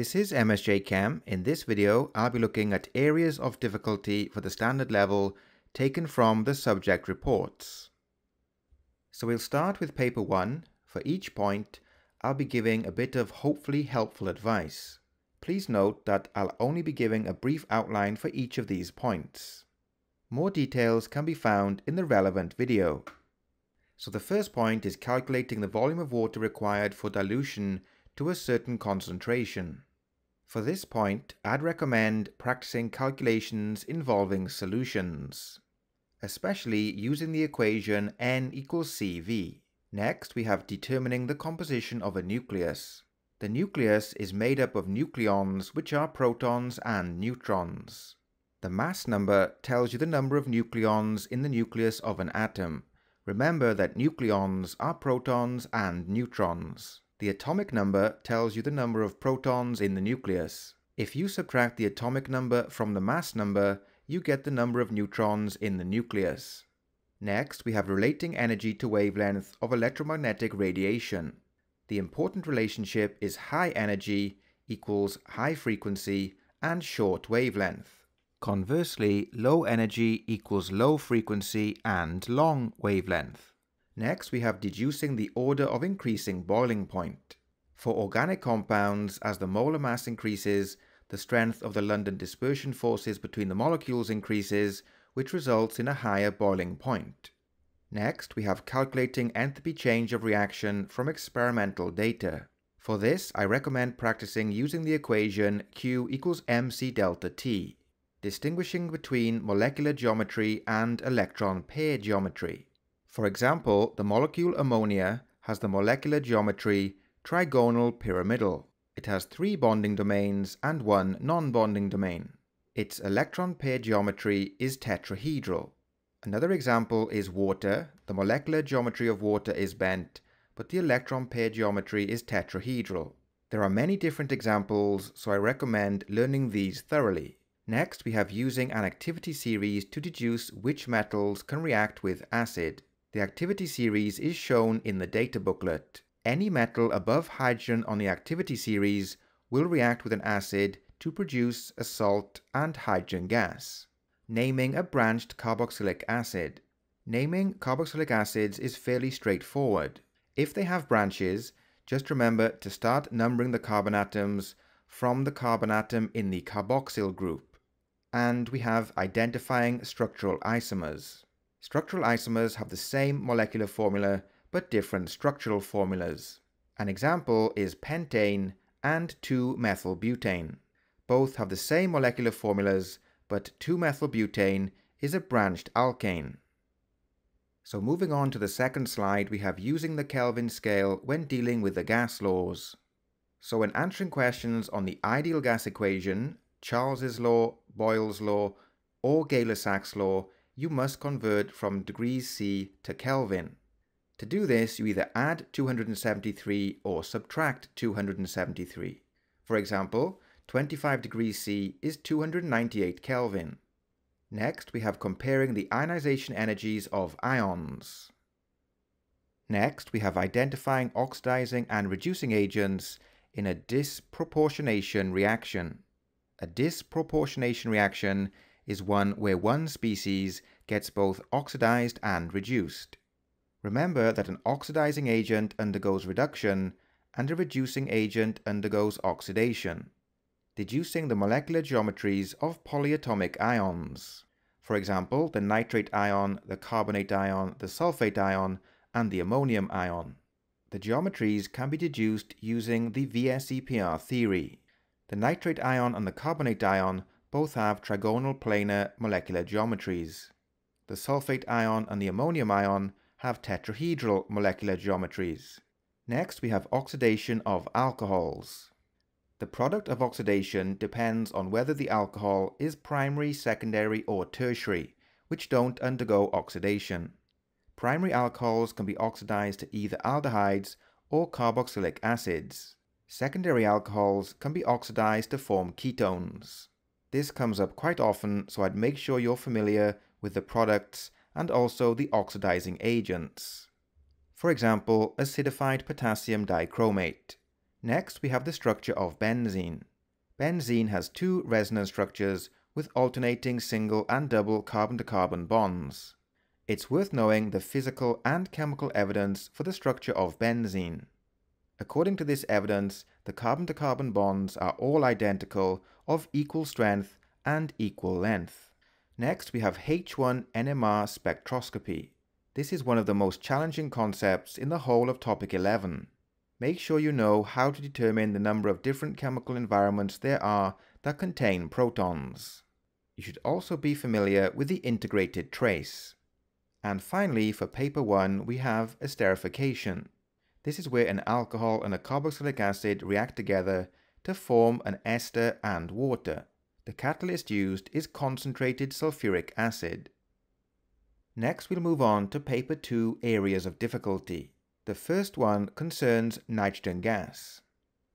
This is MSJ Chem. In this video, I'll be looking at areas of difficulty for the standard level taken from the subject reports. So we'll start with paper 1. For each point, I'll be giving a bit of hopefully helpful advice. Please note that I'll only be giving a brief outline for each of these points. More details can be found in the relevant video. So the first point is calculating the volume of water required for dilution to a certain concentration. For this point, I'd recommend practicing calculations involving solutions, especially using the equation n equals CV. Next, we have determining the composition of a nucleus. The nucleus is made up of nucleons, which are protons and neutrons. The mass number tells you the number of nucleons in the nucleus of an atom. Remember that nucleons are protons and neutrons. The atomic number tells you the number of protons in the nucleus. If you subtract the atomic number from the mass number, you get the number of neutrons in the nucleus. Next, we have relating energy to wavelength of electromagnetic radiation. The important relationship is high energy equals high frequency and short wavelength. Conversely, low energy equals low frequency and long wavelength. Next, we have deducing the order of increasing boiling point. For organic compounds, as the molar mass increases, the strength of the London dispersion forces between the molecules increases, which results in a higher boiling point. Next, we have calculating enthalpy change of reaction from experimental data. For this, I recommend practicing using the equation Q equals mc delta T, distinguishing between molecular geometry and electron pair geometry. For example, the molecule ammonia has the molecular geometry trigonal pyramidal. It has three bonding domains and one non-bonding domain. Its electron pair geometry is tetrahedral. Another example is water. The molecular geometry of water is bent, but the electron pair geometry is tetrahedral. There are many different examples, so I recommend learning these thoroughly. Next, we have using an activity series to deduce which metals can react with acid. The activity series is shown in the data booklet. Any metal above hydrogen on the activity series will react with an acid to produce a salt and hydrogen gas. Naming a branched carboxylic acid. Naming carboxylic acids is fairly straightforward. If they have branches, just remember to start numbering the carbon atoms from the carbon atom in the carboxyl group. And we have identifying structural isomers. Structural isomers have the same molecular formula but different structural formulas. An example is pentane and 2-methylbutane. Both have the same molecular formulas but 2-methylbutane is a branched alkane. So moving on to the second slide we have using the Kelvin scale when dealing with the gas laws. So when answering questions on the ideal gas equation, Charles's law, Boyle's law, or Gay-Lussac's law, you must convert from degrees C to Kelvin. To do this, you either add 273 or subtract 273. For example, 25 degrees C is 298 Kelvin. Next, we have comparing the ionization energies of ions. Next, we have identifying oxidizing and reducing agents in a disproportionation reaction. A disproportionation reaction is one where one species gets both oxidized and reduced. Remember that an oxidizing agent undergoes reduction and a reducing agent undergoes oxidation, deducing the molecular geometries of polyatomic ions. For example, the nitrate ion, the carbonate ion, the sulfate ion, and the ammonium ion. The geometries can be deduced using the VSEPR theory. The nitrate ion and the carbonate ion both have trigonal planar molecular geometries. The sulfate ion and the ammonium ion have tetrahedral molecular geometries. Next, we have oxidation of alcohols. The product of oxidation depends on whether the alcohol is primary, secondary or tertiary, which don't undergo oxidation. Primary alcohols can be oxidized to either aldehydes or carboxylic acids. Secondary alcohols can be oxidized to form ketones. This comes up quite often, so I'd make sure you're familiar with the products and also the oxidizing agents. For example, acidified potassium dichromate. Next, we have the structure of benzene. Benzene has two resonance structures with alternating single and double carbon-to-carbon -carbon bonds. It's worth knowing the physical and chemical evidence for the structure of benzene. According to this evidence, the carbon-to-carbon bonds are all identical, of equal strength and equal length. Next, we have H1NMR spectroscopy. This is one of the most challenging concepts in the whole of topic 11. Make sure you know how to determine the number of different chemical environments there are that contain protons. You should also be familiar with the integrated trace. And finally, for paper 1, we have esterification. This is where an alcohol and a carboxylic acid react together to form an ester and water. The catalyst used is concentrated sulfuric acid. Next we'll move on to paper 2 areas of difficulty. The first one concerns nitrogen gas.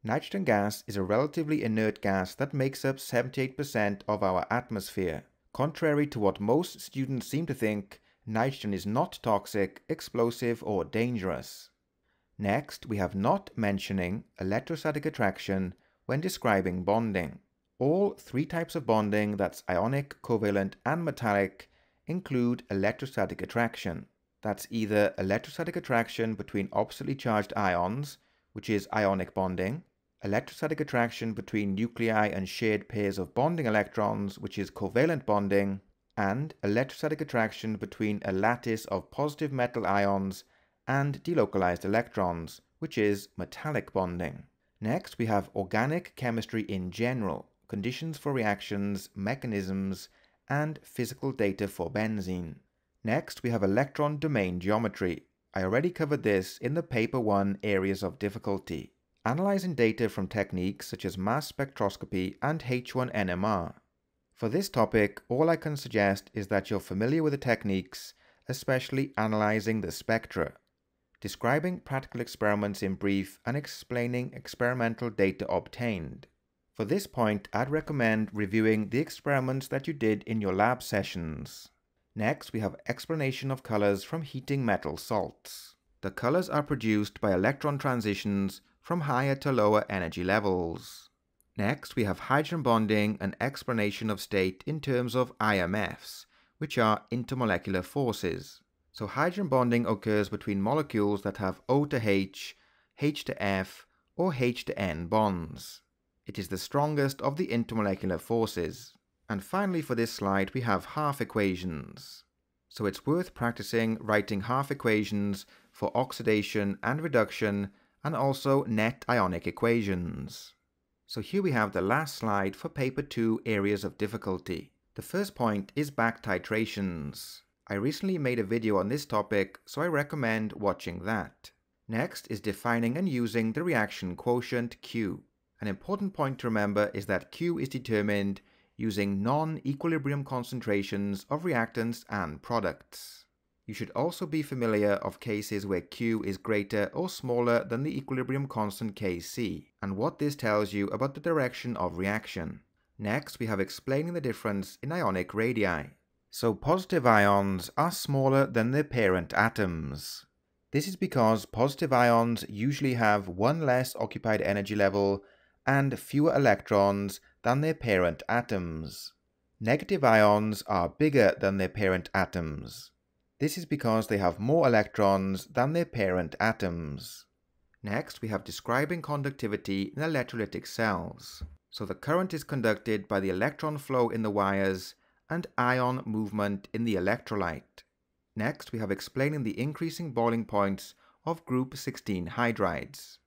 Nitrogen gas is a relatively inert gas that makes up 78% of our atmosphere. Contrary to what most students seem to think, nitrogen is not toxic, explosive or dangerous. Next, we have not mentioning electrostatic attraction when describing bonding. All three types of bonding, that's ionic, covalent, and metallic, include electrostatic attraction. That's either electrostatic attraction between oppositely charged ions, which is ionic bonding, electrostatic attraction between nuclei and shared pairs of bonding electrons, which is covalent bonding, and electrostatic attraction between a lattice of positive metal ions and delocalized electrons, which is metallic bonding. Next, we have organic chemistry in general, conditions for reactions, mechanisms, and physical data for benzene. Next, we have electron domain geometry. I already covered this in the paper 1 areas of difficulty. Analyzing data from techniques such as mass spectroscopy and H1NMR. For this topic, all I can suggest is that you're familiar with the techniques, especially analyzing the spectra describing practical experiments in brief and explaining experimental data obtained. For this point, I'd recommend reviewing the experiments that you did in your lab sessions. Next, we have explanation of colors from heating metal salts. The colors are produced by electron transitions from higher to lower energy levels. Next, we have hydrogen bonding and explanation of state in terms of IMFs, which are intermolecular forces. So hydrogen bonding occurs between molecules that have O to H, H to F, or H to N bonds. It is the strongest of the intermolecular forces. And finally for this slide we have half equations. So it's worth practicing writing half equations for oxidation and reduction and also net ionic equations. So here we have the last slide for paper 2 areas of difficulty. The first point is back titrations. I recently made a video on this topic, so I recommend watching that. Next is defining and using the reaction quotient Q. An important point to remember is that Q is determined using non-equilibrium concentrations of reactants and products. You should also be familiar of cases where Q is greater or smaller than the equilibrium constant Kc, and what this tells you about the direction of reaction. Next, we have explaining the difference in ionic radii so positive ions are smaller than their parent atoms. This is because positive ions usually have one less occupied energy level and fewer electrons than their parent atoms. Negative ions are bigger than their parent atoms. This is because they have more electrons than their parent atoms. Next, we have describing conductivity in electrolytic cells. So the current is conducted by the electron flow in the wires and ion movement in the electrolyte. Next, we have explaining the increasing boiling points of group 16 hydrides.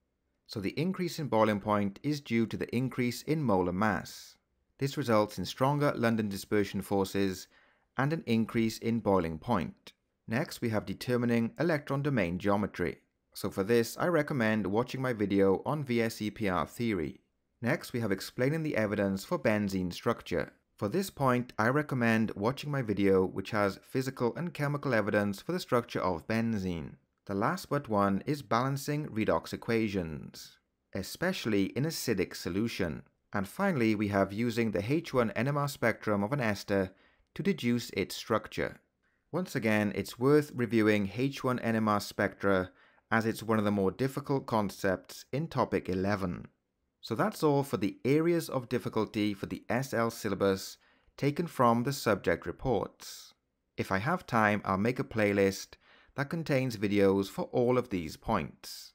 So the increase in boiling point is due to the increase in molar mass. This results in stronger London dispersion forces and an increase in boiling point. Next, we have determining electron domain geometry. So for this, I recommend watching my video on VSEPR theory. Next, we have explaining the evidence for benzene structure. For this point, I recommend watching my video which has physical and chemical evidence for the structure of benzene. The last but one is balancing redox equations, especially in acidic solution. And finally, we have using the H1 NMR spectrum of an ester to deduce its structure. Once again, it's worth reviewing H1 NMR spectra as it's one of the more difficult concepts in topic 11. So that's all for the areas of difficulty for the SL syllabus taken from the subject reports. If I have time, I'll make a playlist that contains videos for all of these points.